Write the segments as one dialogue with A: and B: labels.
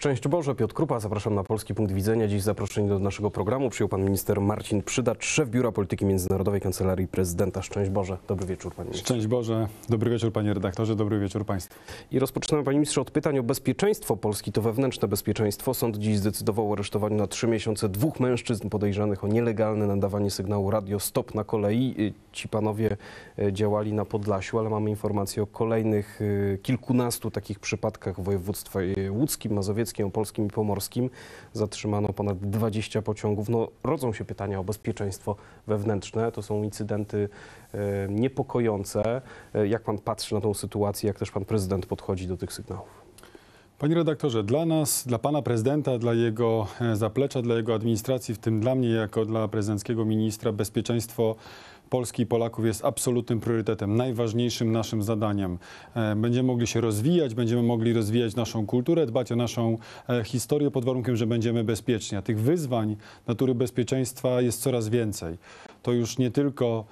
A: Szczęść Boże, Piotr Krupa, zapraszam na Polski Punkt Widzenia. Dziś zaproszenie do naszego programu przyjął pan minister Marcin Przydacz, szef Biura Polityki Międzynarodowej Kancelarii Prezydenta. Szczęść Boże, dobry wieczór panie ministrze. Szczęść Boże, dobry wieczór panie redaktorze, dobry wieczór państwu. I rozpoczynamy panie ministrze od pytań o bezpieczeństwo Polski, to wewnętrzne bezpieczeństwo. Sąd dziś zdecydował o aresztowaniu na trzy miesiące dwóch mężczyzn podejrzanych o nielegalne nadawanie sygnału radio stop na kolei. Y, ci panowie y, działali na Podlasiu, ale mamy informacje o kolejnych y, kilkunastu takich przypadkach w województwie łódzkim, mazowieckim polskim i pomorskim. Zatrzymano ponad 20 pociągów. No, rodzą się pytania o bezpieczeństwo wewnętrzne. To są incydenty e, niepokojące. E, jak pan patrzy na tą sytuację, jak też pan prezydent podchodzi do tych sygnałów?
B: Panie redaktorze, dla nas, dla pana prezydenta, dla jego e, zaplecza, dla jego administracji, w tym dla mnie jako dla prezydenckiego ministra, bezpieczeństwo Polski i Polaków jest absolutnym priorytetem, najważniejszym naszym zadaniem. E, będziemy mogli się rozwijać, będziemy mogli rozwijać naszą kulturę, dbać o naszą e, historię pod warunkiem, że będziemy bezpieczni. A tych wyzwań natury bezpieczeństwa jest coraz więcej to już nie tylko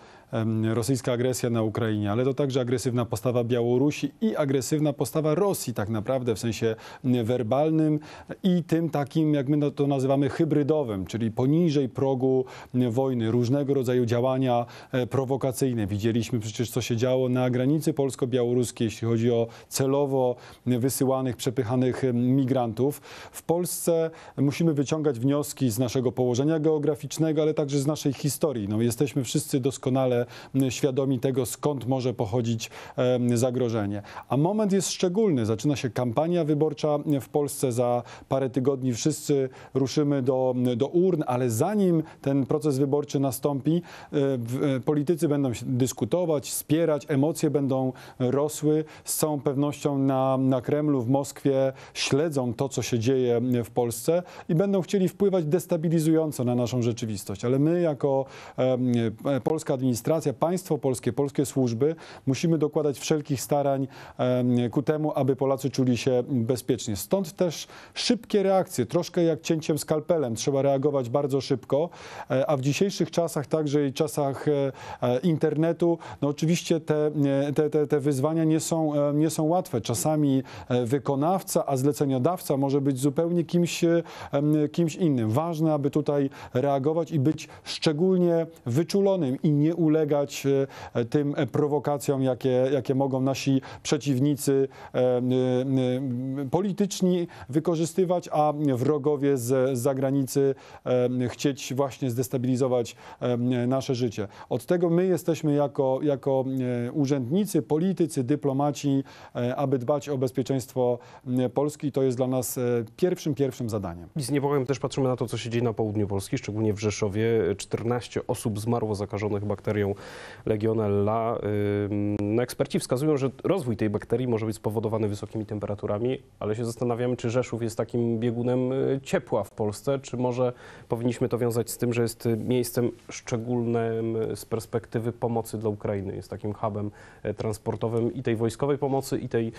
B: rosyjska agresja na Ukrainie, ale to także agresywna postawa Białorusi i agresywna postawa Rosji tak naprawdę w sensie werbalnym i tym takim, jak my to nazywamy, hybrydowym, czyli poniżej progu wojny, różnego rodzaju działania e, prowokacyjne. Widzieliśmy przecież, co się działo na granicy polsko-białoruskiej, jeśli chodzi o celowo wysyłanych, przepychanych migrantów. W Polsce musimy wyciągać wnioski z naszego położenia geograficznego, ale także z naszej historii. No, no, jesteśmy wszyscy doskonale świadomi tego, skąd może pochodzić zagrożenie. A moment jest szczególny. Zaczyna się kampania wyborcza w Polsce. Za parę tygodni wszyscy ruszymy do, do urn, ale zanim ten proces wyborczy nastąpi, e, e, politycy będą dyskutować, wspierać. emocje będą rosły. Z całą pewnością na, na Kremlu w Moskwie śledzą to, co się dzieje w Polsce i będą chcieli wpływać destabilizująco na naszą rzeczywistość. Ale my, jako e, E, e, polska administracja, państwo polskie, polskie służby musimy dokładać wszelkich starań e, ku temu, aby Polacy czuli się bezpiecznie. Stąd też szybkie reakcje, troszkę jak cięciem skalpelem, trzeba reagować bardzo szybko, a w dzisiejszych czasach, także i czasach internetu, no oczywiście te, te, te, te wyzwania nie są, nie są łatwe. Czasami wykonawca, a zleceniodawca może być zupełnie kimś, kimś innym. Ważne, aby tutaj reagować i być szczególnie wyczulonym i nie ulegać e, tym e, prowokacjom, jakie, jakie mogą nasi przeciwnicy e, polityczni wykorzystywać, a wrogowie z zagranicy chcieć właśnie zdestabilizować nasze życie. Od tego my jesteśmy jako, jako urzędnicy, politycy, dyplomaci, aby dbać o bezpieczeństwo Polski. To jest dla nas pierwszym, pierwszym zadaniem.
A: I z niepokojem też patrzymy na to, co się dzieje na południu Polski, szczególnie w Rzeszowie. 14 osób osób zmarło zakażonych bakterią Legionella. No, eksperci wskazują, że rozwój tej bakterii może być spowodowany wysokimi temperaturami, ale się zastanawiamy, czy Rzeszów jest takim biegunem y, ciepła w Polsce, czy może powinniśmy to wiązać z tym, że jest y, miejscem szczególnym y, z perspektywy pomocy dla Ukrainy. Jest takim hubem transportowym i tej wojskowej pomocy, i tej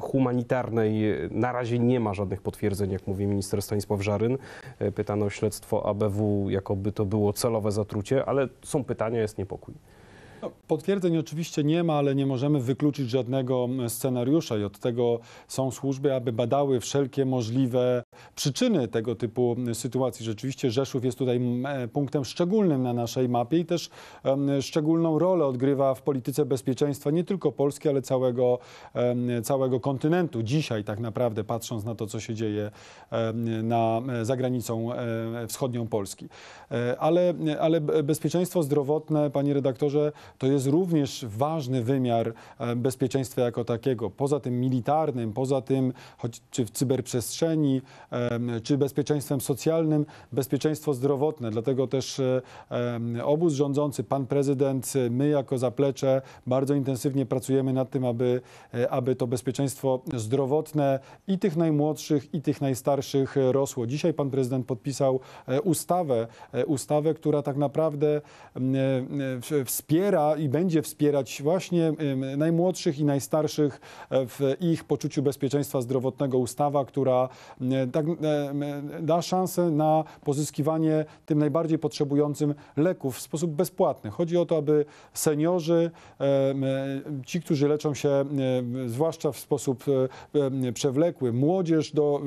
A: humanitarnej. Na razie nie ma żadnych potwierdzeń, jak mówi minister Stanisław Żaryn. Pytano o śledztwo ABW, jakoby to było celowe zatrucie, ale są pytania, jest niepokój.
B: No, potwierdzeń oczywiście nie ma, ale nie możemy wykluczyć żadnego scenariusza i od tego są służby, aby badały wszelkie możliwe przyczyny tego typu sytuacji. Rzeczywiście Rzeszów jest tutaj e, punktem szczególnym na naszej mapie i też szczególną rolę odgrywa w polityce bezpieczeństwa nie tylko Polski, ale całego, całego kontynentu. Dzisiaj tak naprawdę patrząc na to, co się dzieje na, e, za granicą e, wschodnią Polski. Ale, ale bezpieczeństwo zdrowotne, panie redaktorze, to jest również ważny wymiar bezpieczeństwa jako takiego. Poza tym militarnym, poza tym, choć czy w cyberprzestrzeni, czy bezpieczeństwem socjalnym, bezpieczeństwo zdrowotne. Dlatego też e, obóz rządzący, pan prezydent, my jako zaplecze bardzo intensywnie pracujemy nad tym, aby, e, aby to bezpieczeństwo zdrowotne i tych najmłodszych, i tych najstarszych rosło. Dzisiaj pan prezydent podpisał e, ustawę, ustawę, która tak naprawdę wspiera i będzie wspierać właśnie najmłodszych i najstarszych w ich poczuciu bezpieczeństwa zdrowotnego. Ustawa, która tak E, da szansę na pozyskiwanie tym najbardziej potrzebującym leków w sposób bezpłatny. Chodzi o to, aby seniorzy, e, ci, którzy leczą się e, zwłaszcza w sposób przewlekły, młodzież do,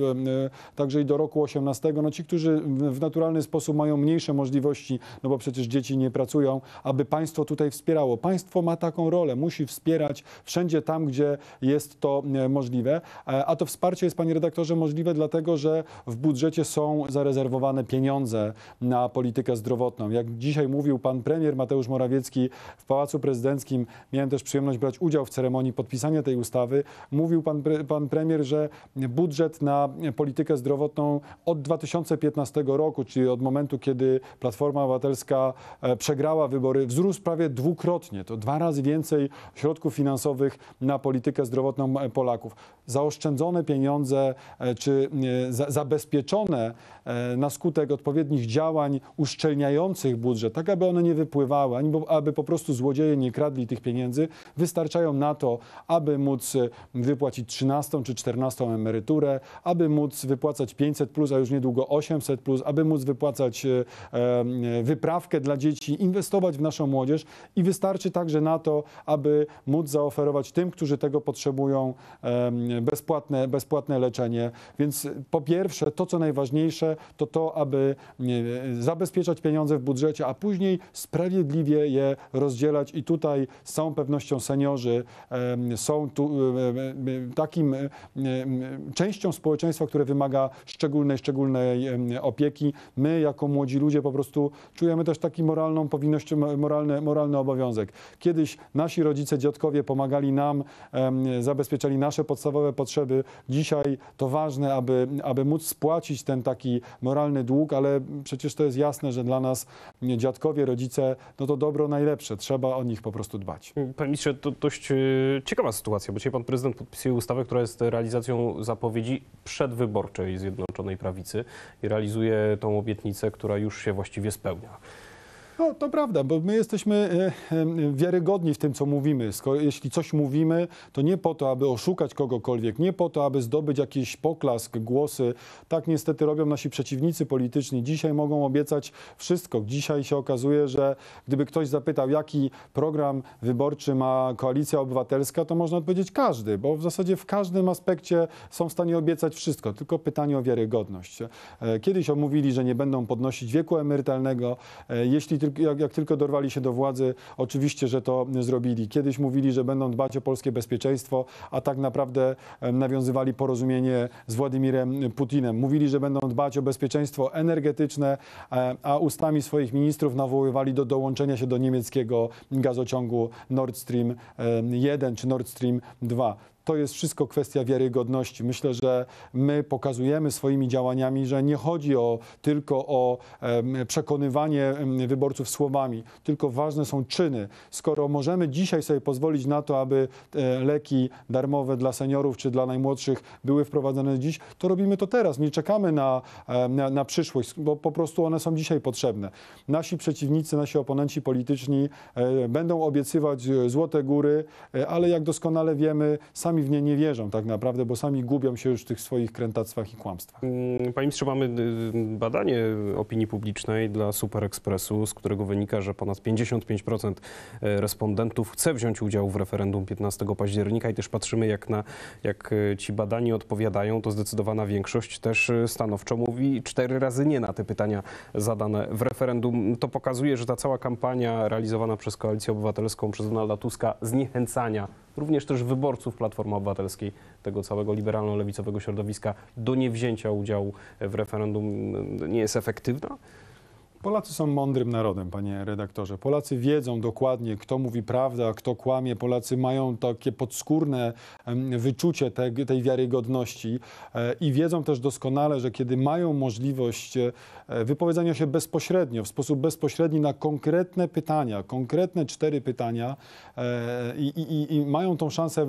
B: także i do roku 18, no ci, którzy w naturalny sposób mają mniejsze możliwości, no bo przecież dzieci nie pracują, aby państwo tutaj wspierało. Państwo ma taką rolę, musi wspierać wszędzie tam, gdzie jest to możliwe, a to wsparcie jest, panie redaktorze, możliwe dlatego, że że w budżecie są zarezerwowane pieniądze na politykę zdrowotną. Jak dzisiaj mówił pan premier Mateusz Morawiecki w Pałacu Prezydenckim, miałem też przyjemność brać udział w ceremonii podpisania tej ustawy, mówił pan, pan premier, że budżet na politykę zdrowotną od 2015 roku, czyli od momentu, kiedy Platforma Obywatelska e, przegrała wybory, wzrósł prawie dwukrotnie. To dwa razy więcej środków finansowych na politykę zdrowotną e, Polaków. Zaoszczędzone pieniądze e, czy zabezpieczone e, na skutek odpowiednich działań uszczelniających budżet, tak aby one nie wypływały, ani aby po prostu złodzieje nie kradli tych pieniędzy, wystarczają na to, aby móc e, wypłacić 13 czy 14 emeryturę, aby móc wypłacać 500 plus, a już niedługo 800 plus, aby móc wypłacać e, wyprawkę dla dzieci, inwestować w naszą młodzież i wystarczy także na to, aby móc zaoferować tym, którzy tego potrzebują, bezpłatne, bezpłatne leczenie. Więc po pierwsze, to co najważniejsze, to to, aby zabezpieczać pieniądze w budżecie, a później sprawiedliwie je rozdzielać. I tutaj z całą pewnością seniorzy są tu, takim częścią społeczeństwa, które wymaga szczególnej, szczególnej opieki. My, jako młodzi ludzie, po prostu czujemy też taki moralną powinność, moralny, moralny obowiązek. Kiedyś nasi rodzice, dziadkowie pomagali nam, zabezpieczali nasze podstawowe potrzeby. Dzisiaj to ważne, aby, aby móc spłacić ten taki moralny dług, ale przecież to jest jasne, że dla nas dziadkowie, rodzice,
A: no to dobro najlepsze, trzeba o nich po prostu dbać. Panie ministrze, to dość e, ciekawa sytuacja, bo dzisiaj pan prezydent podpisuje ustawę, która jest realizacją zapowiedzi przedwyborczej Zjednoczonej Prawicy i realizuje tą obietnicę, która już się właściwie spełnia. No, to prawda,
B: bo my jesteśmy e, e, wiarygodni w tym, co mówimy. Jeśli coś mówimy, to nie po to, aby oszukać kogokolwiek, nie po to, aby zdobyć jakiś poklask, głosy. Tak niestety robią nasi przeciwnicy polityczni. Dzisiaj mogą obiecać wszystko. Dzisiaj się okazuje, że gdyby ktoś zapytał, jaki program wyborczy ma koalicja obywatelska, to można odpowiedzieć każdy, bo w zasadzie w każdym aspekcie są w stanie obiecać wszystko. Tylko pytanie o wiarygodność. E, kiedyś omówili, że nie będą podnosić wieku emerytalnego. Jeśli jak, jak tylko dorwali się do władzy, oczywiście, że to zrobili. Kiedyś mówili, że będą dbać o polskie bezpieczeństwo, a tak naprawdę nawiązywali porozumienie z Władimirem Putinem. Mówili, że będą dbać o bezpieczeństwo energetyczne, e, a ustami swoich ministrów nawoływali do dołączenia się do niemieckiego gazociągu Nord Stream 1 czy Nord Stream 2 to jest wszystko kwestia wiarygodności. Myślę, że my pokazujemy swoimi działaniami, że nie chodzi o, tylko o przekonywanie wyborców słowami, tylko ważne są czyny. Skoro możemy dzisiaj sobie pozwolić na to, aby e, leki darmowe dla seniorów czy dla najmłodszych były wprowadzane dziś, to robimy to teraz. Nie czekamy na, na, na przyszłość, bo po prostu one są dzisiaj potrzebne. Nasi przeciwnicy, nasi oponenci polityczni e, będą obiecywać e, złote góry, ale jak doskonale wiemy, sami sami w nie nie wierzą tak naprawdę, bo sami gubią się już w tych swoich krętactwach i kłamstwach.
A: Mm, panie ministrze, mamy y, badanie opinii publicznej dla SuperEkspresu, z którego wynika, że ponad 55% y, respondentów chce wziąć udział w referendum 15 października i też patrzymy, jak, na, jak y, ci badani odpowiadają, to zdecydowana większość też stanowczo mówi cztery razy nie na te pytania zadane w referendum. To pokazuje, że ta cała kampania realizowana przez Koalicję Obywatelską, przez Donalda Tuska, zniechęcania również też wyborców Platformy Obywatelskiej, tego całego liberalno-lewicowego środowiska do niewzięcia udziału w referendum mm, nie jest efektywna? Polacy są mądrym narodem, panie redaktorze.
B: Polacy wiedzą dokładnie, kto mówi prawdę, a kto kłamie. Polacy mają takie podskórne wyczucie tej, wiarygodności e, i wiedzą też doskonale, że kiedy mają możliwość e, wypowiedzenia się bezpośrednio, w sposób bezpośredni na konkretne pytania, konkretne cztery pytania e, i, i, i mają tą szansę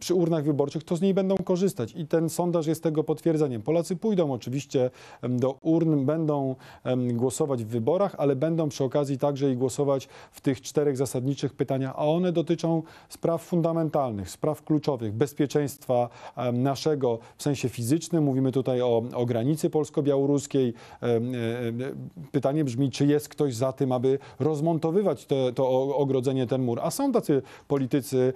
B: przy urnach wyborczych, to z niej będą korzystać. I ten sondaż jest tego potwierdzeniem. Polacy pójdą oczywiście do urn, będą głosować głosować w wyborach, ale będą przy okazji także i głosować w tych czterech zasadniczych pytaniach, a one dotyczą spraw fundamentalnych, spraw kluczowych, bezpieczeństwa naszego w sensie fizycznym. Mówimy tutaj o, o granicy polsko-białoruskiej. E, e, pytanie brzmi, czy jest ktoś za tym, aby rozmontowywać te, to ogrodzenie, ten mur? A są tacy politycy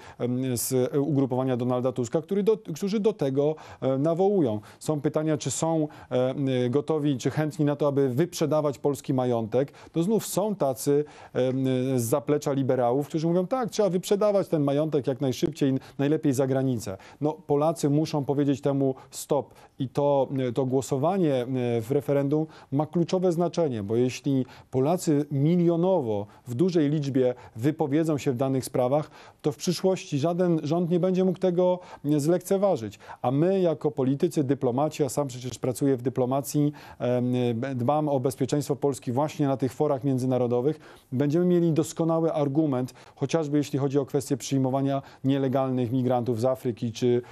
B: z ugrupowania Donalda Tuska, który do, którzy do tego e, nawołują. Są pytania, czy są gotowi, czy chętni na to, aby wyprzedawać Polskę polski majątek, to znów są tacy z zaplecza liberałów, którzy mówią, tak, trzeba wyprzedawać ten majątek jak najszybciej, najlepiej za granicę. No, Polacy muszą powiedzieć temu stop i to, to głosowanie e, w referendum ma kluczowe znaczenie, bo jeśli Polacy milionowo w dużej liczbie wypowiedzą się w danych sprawach, to w przyszłości żaden rząd nie będzie mógł tego e, zlekceważyć. A my, jako politycy, dyplomaci, a sam przecież pracuję w dyplomacji, e, dbam o bezpieczeństwo Polski właśnie na tych forach międzynarodowych, będziemy mieli doskonały argument, chociażby jeśli chodzi o kwestię przyjmowania nielegalnych migrantów z Afryki czy,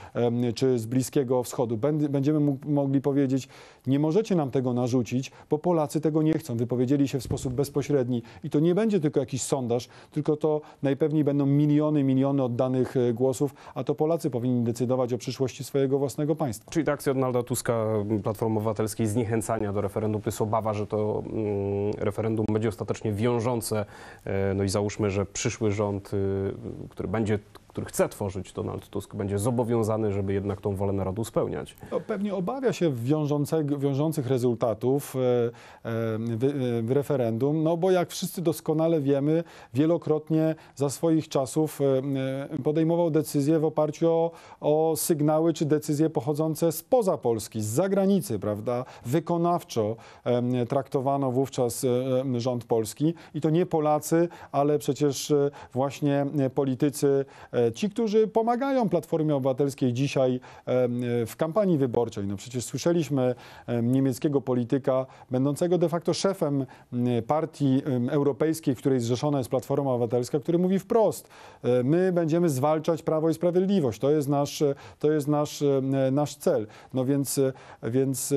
B: czy z Bliskiego Wschodu. Będziemy będziemy mógł, mogli powiedzieć, nie możecie nam tego narzucić, bo Polacy tego nie chcą. Wypowiedzieli się w sposób bezpośredni i to nie będzie tylko jakiś sondaż, tylko to najpewniej będą miliony, miliony oddanych e, głosów, a to Polacy powinni decydować o przyszłości swojego własnego państwa.
A: Czyli ta akcja Donalda Tuska, Platformy Obywatelskiej, zniechęcania do referendum, to jest obawa, że to mm, referendum będzie ostatecznie wiążące, e, no i załóżmy, że przyszły rząd, y, który będzie który chce tworzyć Donald Tusk, będzie zobowiązany, żeby jednak tą wolę narodu spełniać.
B: No, pewnie obawia się wiążących rezultatów e, e, e, w referendum, no bo jak wszyscy doskonale wiemy, wielokrotnie za swoich czasów podejmował decyzje w oparciu o, o sygnały czy decyzje pochodzące spoza Polski, z zagranicy, prawda? Wykonawczo traktowano wówczas rząd polski i to nie Polacy, ale przecież właśnie politycy Ci, którzy pomagają Platformie Obywatelskiej dzisiaj w kampanii wyborczej, no przecież słyszeliśmy niemieckiego polityka, będącego de facto szefem partii europejskiej, w której zrzeszona jest Platforma Obywatelska, który mówi wprost, e, my będziemy zwalczać Prawo i Sprawiedliwość, to jest nasz, e, to jest nasz, e, nasz cel. No więc, więc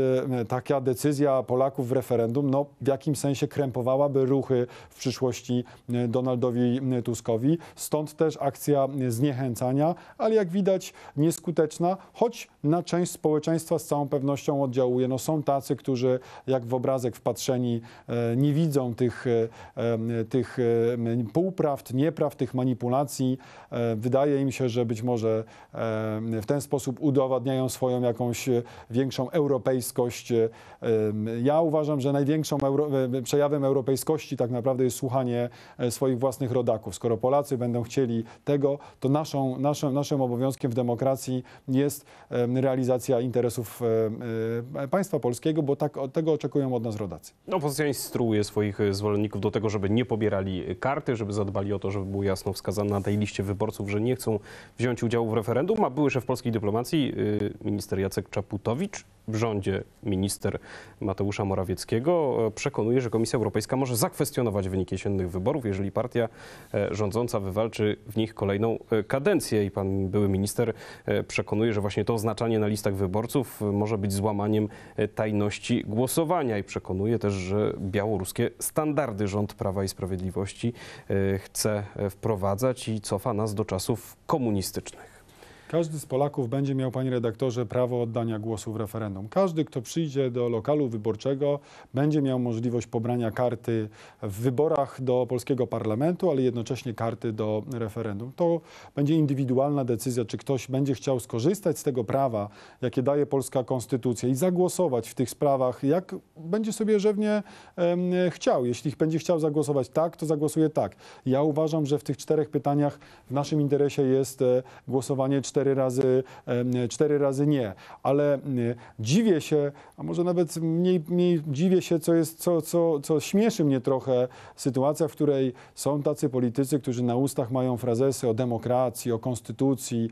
B: taka decyzja Polaków w referendum, no w jakimś sensie krępowałaby ruchy w przyszłości Donaldowi Tuskowi, stąd też akcja zniechęcania, ale jak widać nieskuteczna, choć na część społeczeństwa z całą pewnością oddziałuje. No są tacy, którzy jak w obrazek wpatrzeni e, nie widzą tych, e, e, tych półprawd, nieprawd, tych manipulacji. Wydaje im się, że być może w ten sposób udowadniają swoją jakąś większą europejskość. Ja uważam, że największą euro, przejawem europejskości tak naprawdę jest słuchanie swoich własnych rodaków. Skoro Polacy będą chcieli tego, to to naszą, naszą, naszym obowiązkiem w demokracji jest realizacja interesów e, państwa polskiego, bo tak, tego oczekują od nas rodacy.
A: Opozycja instruuje swoich e, zwolenników do tego, żeby nie pobierali karty, żeby zadbali o to, żeby było jasno wskazane na tej liście wyborców, że nie chcą wziąć udziału w referendum, a były szef polskiej dyplomacji y, minister Jacek Czaputowicz w rządzie minister Mateusza Morawieckiego e, przekonuje, że Komisja Europejska może zakwestionować wyniki jesiennych wyborów, jeżeli partia rządząca wywalczy w nich kolejną kadencję i pan były minister e, przekonuje, że właśnie to oznaczanie na listach wyborców e, może być złamaniem e, tajności głosowania i przekonuje też, że białoruskie standardy rząd Prawa i Sprawiedliwości chce wprowadzać i cofa nas do czasów komunistycznych.
B: Każdy z Polaków będzie miał, panie redaktorze, prawo oddania głosu w referendum. Każdy, kto przyjdzie do lokalu wyborczego, będzie miał możliwość pobrania karty w wyborach do polskiego parlamentu, ale jednocześnie karty do referendum. To będzie indywidualna decyzja, czy ktoś będzie chciał skorzystać z tego prawa, jakie daje polska konstytucja i zagłosować w tych sprawach, jak będzie sobie rzewnie chciał. Jeśli będzie chciał zagłosować tak, to zagłosuje tak. Ja uważam, że w tych czterech pytaniach w naszym interesie jest e, głosowanie 4 cztery razy, cztery razy nie. Ale dziwię się, a może nawet mniej, mniej dziwię się, co, jest, co, co, co śmieszy mnie trochę, sytuacja, w której są tacy politycy, którzy na ustach mają frazesy o demokracji, o konstytucji,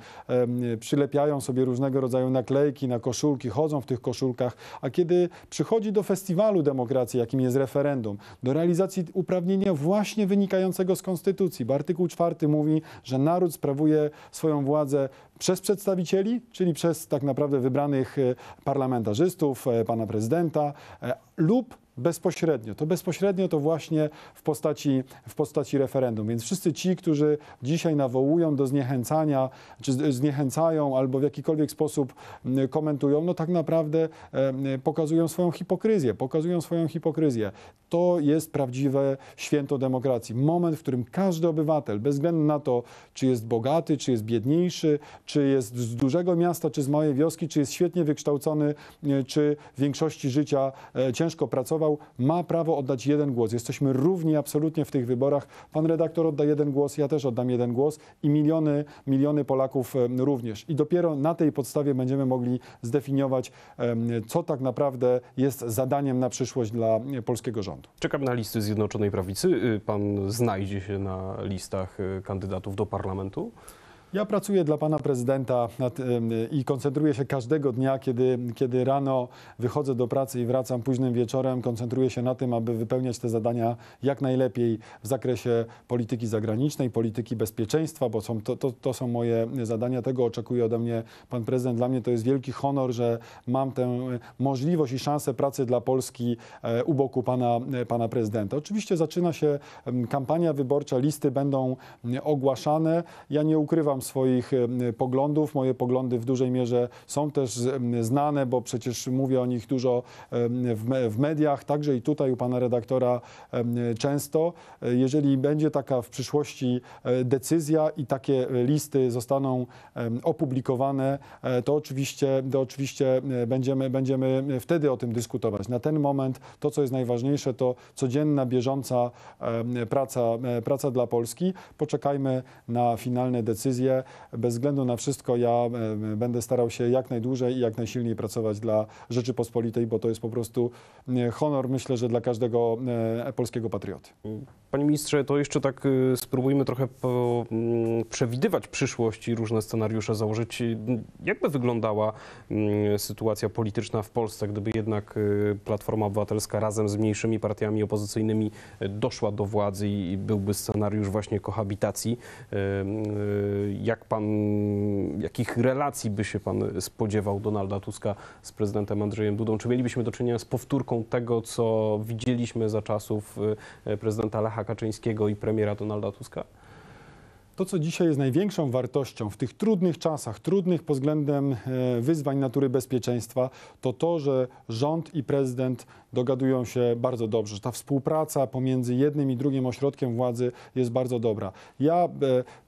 B: przylepiają sobie różnego rodzaju naklejki na koszulki, chodzą w tych koszulkach, a kiedy przychodzi do festiwalu demokracji, jakim jest referendum, do realizacji uprawnienia właśnie wynikającego z konstytucji, bo artykuł czwarty mówi, że naród sprawuje swoją władzę przez przedstawicieli, czyli przez tak naprawdę wybranych e, parlamentarzystów, e, pana prezydenta e, lub bezpośrednio. To bezpośrednio to właśnie w postaci, w postaci referendum. Więc wszyscy ci, którzy dzisiaj nawołują do zniechęcania, czy zniechęcają albo w jakikolwiek sposób mm, komentują, no tak naprawdę pokazują swoją hipokryzję. Pokazują swoją hipokryzję. To jest prawdziwe święto demokracji. Moment, w którym każdy obywatel, bez względu na to, czy jest bogaty, czy jest biedniejszy, czy jest z dużego miasta, czy z małej wioski, czy jest świetnie wykształcony, y, czy w większości życia e, ciężko pracował, ma prawo oddać jeden głos. Jesteśmy równi absolutnie w tych wyborach. Pan redaktor odda jeden głos, ja też oddam jeden głos i miliony, miliony Polaków również. I dopiero na tej podstawie będziemy mogli zdefiniować, co tak naprawdę jest zadaniem na przyszłość dla e, polskiego rządu.
A: Czekam na listy Zjednoczonej Prawicy. Y, pan znajdzie się na listach y, kandydatów do parlamentu? Ja pracuję dla pana prezydenta
B: nad, i koncentruję się każdego dnia, kiedy, kiedy rano wychodzę do pracy i wracam późnym wieczorem. Koncentruję się na tym, aby wypełniać te zadania jak najlepiej w zakresie polityki zagranicznej, polityki bezpieczeństwa, bo są, to, to, to są moje zadania. Tego oczekuje ode mnie pan prezydent. Dla mnie to jest wielki honor, że mam tę e, możliwość i szansę pracy dla Polski e, u boku pana, e, pana prezydenta. Oczywiście zaczyna się kampania wyborcza, listy będą ogłaszane. Ja nie ukrywam swoich poglądów. Moje poglądy w dużej mierze są też znane, bo przecież mówię o nich dużo w mediach, także i tutaj u pana redaktora często. Jeżeli będzie taka w przyszłości e, decyzja i takie listy zostaną opublikowane, e, to oczywiście, to oczywiście będziemy, będziemy wtedy o tym dyskutować. Na ten moment to, co jest najważniejsze, to codzienna, bieżąca praca, e, praca dla Polski. Poczekajmy na finalne decyzje bez względu na wszystko ja e, będę starał się jak najdłużej i jak najsilniej pracować dla Rzeczypospolitej, bo to jest po prostu e, honor, myślę, że dla każdego e, polskiego patrioty.
A: Panie ministrze, to jeszcze tak y, spróbujmy trochę mm, przewidywać przyszłość i różne scenariusze założyć. Jakby wyglądała mm, sytuacja polityczna w Polsce, gdyby jednak y, Platforma Obywatelska razem z mniejszymi partiami opozycyjnymi y, doszła do władzy i byłby scenariusz właśnie kohabitacji? Jak pan, jakich relacji by się pan spodziewał Donalda Tuska z prezydentem Andrzejem Dudą? Czy mielibyśmy do czynienia z powtórką tego, co widzieliśmy za czasów prezydenta Lecha Kaczyńskiego i premiera Donalda Tuska? To, co dzisiaj jest największą wartością w tych trudnych czasach,
B: trudnych pod względem e, wyzwań natury bezpieczeństwa, to to, że rząd i prezydent dogadują się bardzo dobrze. Ta współpraca pomiędzy jednym i drugim ośrodkiem władzy jest bardzo dobra. Ja e,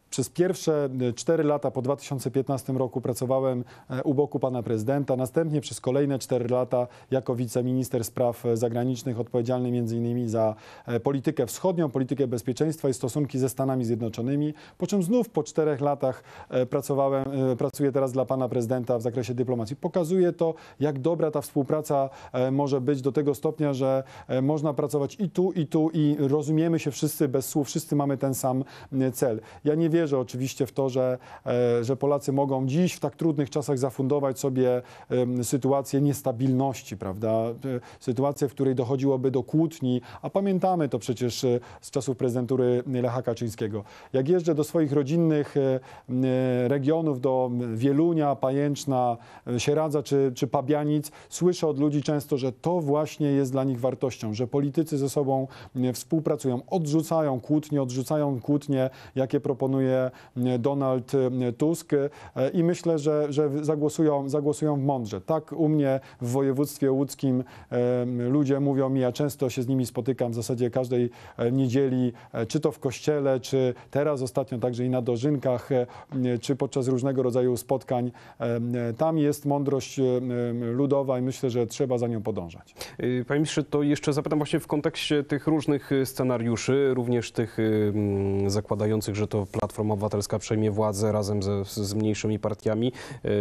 B: przez pierwsze 4 e, lata po 2015 roku pracowałem e, u boku pana prezydenta, następnie przez kolejne 4 lata jako wiceminister spraw e, zagranicznych odpowiedzialny m.in. za politykę wschodnią, politykę bezpieczeństwa i stosunki ze Stanami Zjednoczonymi, po czym znów po 4 latach pracowałem, pracuję teraz dla pana prezydenta w zakresie dyplomacji. Pokazuje to, jak dobra ta współpraca może być do tego stopnia, że można pracować i tu, i tu i rozumiemy się wszyscy bez słów, wszyscy mamy ten sam cel. Ja nie wiem, wierzę oczywiście w to, że, e, że Polacy mogą dziś w tak trudnych czasach zafundować sobie sytuację niestabilności, prawda? E, sytuację, w której dochodziłoby do kłótni, a pamiętamy to przecież e, z czasów prezydentury Lecha Kaczyńskiego. Jak jeżdżę do swoich rodzinnych regionów, do Wielunia, Pajęczna, Sieradza czy, czy Pabianic, słyszę od ludzi często, że to właśnie jest dla nich wartością, że politycy ze sobą współpracują, odrzucają kłótnie, odrzucają kłótnie, jakie proponuje proponuje e, Donald e, Tusk e, i myślę, że, że zagłosują, zagłosują mądrze. Tak u mnie w województwie łódzkim ludzie mówią mi, ja często się z nimi spotykam w zasadzie każdej niedzieli, czy to w kościele, czy teraz ostatnio także i na dożynkach, czy podczas różnego rodzaju spotkań. Tam jest mądrość ludowa i myślę, że trzeba za nią podążać.
A: Y, panie ministrze, to jeszcze zapytam właśnie w kontekście tych różnych scenariuszy, również tych zakładających, że to platforma Platforma Obywatelska przejmie władzę razem ze, z mniejszymi partiami.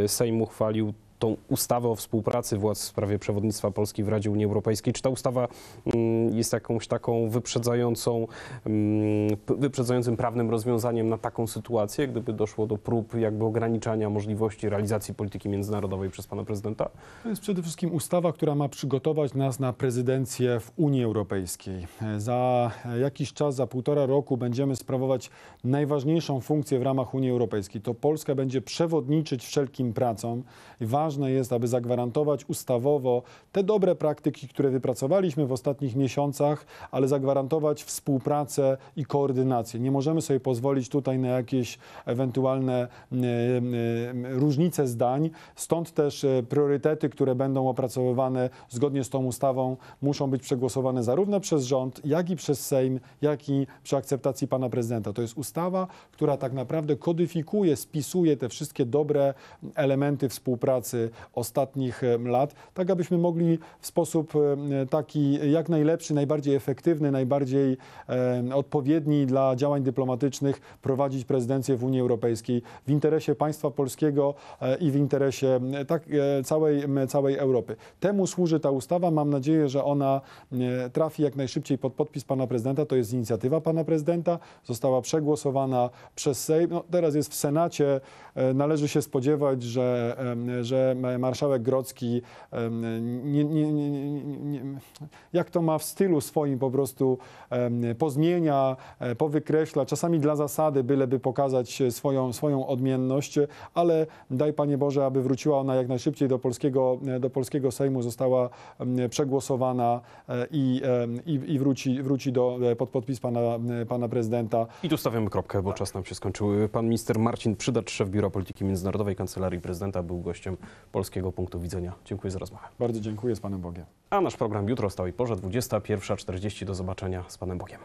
A: E, Sejm uchwalił tą ustawę o współpracy władz w sprawie przewodnictwa Polski w Radzie Unii Europejskiej. Czy ta ustawa mm, jest jakąś taką wyprzedzającą, mm, wyprzedzającym prawnym rozwiązaniem na taką sytuację, gdyby doszło do prób jakby ograniczania możliwości realizacji polityki międzynarodowej przez pana prezydenta?
B: To jest przede wszystkim ustawa, która ma przygotować nas na prezydencję w Unii Europejskiej. Za jakiś czas, za półtora roku będziemy sprawować najważniejszą funkcję w ramach Unii Europejskiej. To Polska będzie przewodniczyć wszelkim pracom. Ważne ważne jest, aby zagwarantować ustawowo te dobre praktyki, które wypracowaliśmy w ostatnich miesiącach, ale zagwarantować współpracę i koordynację. Nie możemy sobie pozwolić tutaj na jakieś ewentualne e, e, różnice zdań, stąd też e, priorytety, które będą opracowywane zgodnie z tą ustawą, muszą być przegłosowane zarówno przez rząd, jak i przez Sejm, jak i przy akceptacji pana prezydenta. To jest ustawa, która tak naprawdę kodyfikuje, spisuje te wszystkie dobre elementy współpracy pracy ostatnich lat, tak abyśmy mogli w sposób taki jak najlepszy, najbardziej efektywny, najbardziej odpowiedni dla działań dyplomatycznych prowadzić prezydencję w Unii Europejskiej w interesie państwa polskiego e, i w interesie tak, e, całej, całej Europy. Temu służy ta ustawa. Mam nadzieję, że ona trafi jak najszybciej pod podpis pana prezydenta. To jest inicjatywa pana prezydenta. Została przegłosowana przez Sejm. No, teraz jest w Senacie. E, należy się spodziewać, że, że marszałek Grocki nie, nie, nie, jak to ma w stylu swoim po prostu pozmienia, e, powykreśla, czasami dla zasady, byleby pokazać swoją, swoją odmienność, ale daj Panie Boże, aby wróciła ona jak najszybciej do polskiego, e, do polskiego Sejmu, została przegłosowana e, i, i, i wróci, wróci do, pod podpis Pana, pana Prezydenta.
A: I tu stawiamy kropkę, bo tak. czas nam się skończył. Pan minister Marcin Przydacz, szef Biura Polityki Międzynarodowej Kancelarii Prezydenta, był gościem polskiego punktu widzenia. Dziękuję za rozmowę. Bardzo dziękuję z Panem Bogiem. A nasz program jutro o stałej porze 21.40. Do zobaczenia z Panem Bogiem.